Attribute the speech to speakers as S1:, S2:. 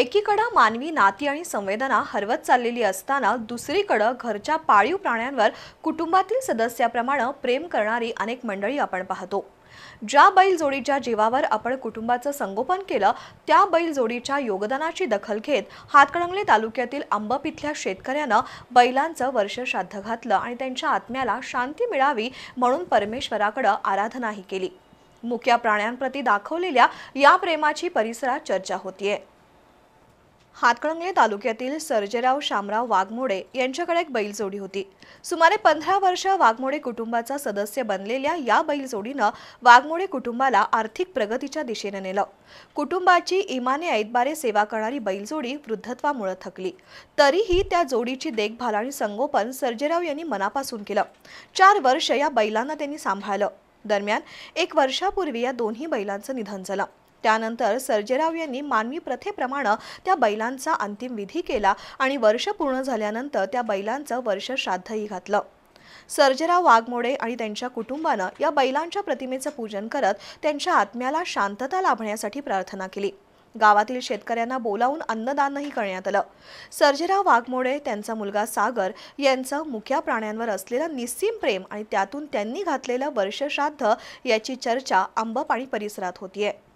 S1: एकीकडं मानवी नाती आणि संवेदना हरवत चाललेली असताना दुसरीकडं घरच्या पाळीव प्राण्यांवर कुटुंबातील सदस्याप्रमाणे प्रेम करणारी अनेक मंडळी आपण पाहतो ज्या बैल जोडीच्या जीवावर आपण कुटुंबाचं संगोपन केलं त्या बैल जोडीच्या योगदानाची दखल घेत हातकणंगले तालुक्यातील अंबप इथल्या शेतकऱ्यानं बैलांचं वर्ष श्राद्ध घातलं आणि त्यांच्या आत्म्याला शांती मिळावी म्हणून परमेश्वराकडं आराधनाही केली मुख्या प्राण्यांप्रती दाखवलेल्या या प्रेमाची परिसरात चर्चा होतीये हातकणंगले तालुक्यातील सर्जेराव शामराव वाघमोडे यांच्याकडे एक बैलजोडी होती सुमारे पंधरा वर्ष वाघमोडे कुटुंबाचा सदस्य बनलेल्या या बैलजोडीनं वाघमोडे कुटुंबाला आर्थिक प्रगतीच्या दिशेने नेलं कुटुंबाची इमाने ऐतबारे सेवा करणारी बैलजोडी वृद्धत्वामुळे थकली तरीही त्या जोडीची देखभाल आणि संगोपन सर्जेराव यांनी मनापासून केलं चार वर्ष या बैलांना त्यांनी सांभाळलं दरम्यान एक वर्षापूर्वी या दोन्ही बैलांचं निधन झालं त्यानंतर सर्जेराव यांनी मानवी प्रथेप्रमाणे त्या बैलांचा अंतिम विधी केला आणि वर्ष पूर्ण झाल्यानंतर त्या बैलांचं वर्ष श्राद्धही घातलं सर्जेराव वाघमोडे आणि त्यांच्या कुटुंबानं या बैलांच्या प्रतिमेचं पूजन करत त्यांच्या आत्म्याला शांतता लाभण्यासाठी प्रार्थना केली गावातील शेतकऱ्यांना बोलावून अन्नदानही करण्यात आलं सर्जेराव वाघमोडे त्यांचा मुलगा सागर यांचं मुख्या प्राण्यांवर असलेलं निस्सीम प्रेम आणि त्यातून त्यांनी घातलेलं वर्षश्राद्ध याची चर्चा आणि परिसरात होतीये